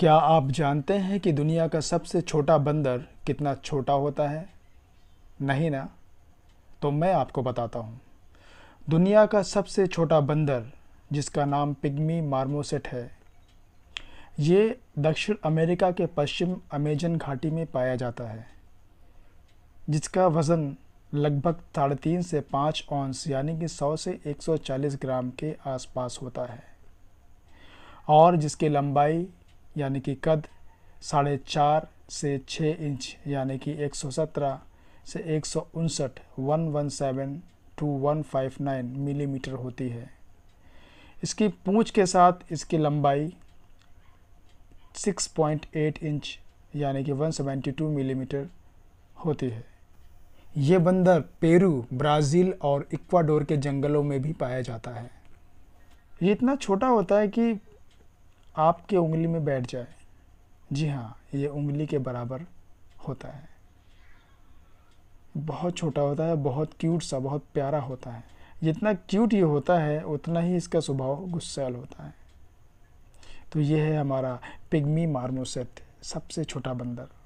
क्या आप जानते हैं कि दुनिया का सबसे छोटा बंदर कितना छोटा होता है नहीं ना तो मैं आपको बताता हूँ दुनिया का सबसे छोटा बंदर जिसका नाम पिग्मी मार्मोसेट है ये दक्षिण अमेरिका के पश्चिम अमेजन घाटी में पाया जाता है जिसका वज़न लगभग साढ़े तीन से पाँच औंस यानी कि सौ से एक सौ चालीस ग्राम के आसपास होता है और जिसकी लंबाई यानी कि कद साढ़े चार से छः इंच यानी कि एक सौ सत्रह से एक सौ उनसठ one one seven two one five nine millimetre होती है इसकी पूँछ के साथ इसकी लंबाई सिक्स पॉइंट एट इंच यानी कि वन सेवेंटी टू मिलीमीटर होती है ये बंदर पेरू ब्राज़ील और इक्वाडोर के जंगलों में भी पाया जाता है ये इतना छोटा होता है कि आपके उंगली में बैठ जाए जी हाँ ये उंगली के बराबर होता है बहुत छोटा होता है बहुत क्यूट सा बहुत प्यारा होता है जितना क्यूट ये होता है उतना ही इसका स्वभाव गुस्सेल होता है तो ये है हमारा पिग्मी मार्मोसेट सबसे छोटा बंदर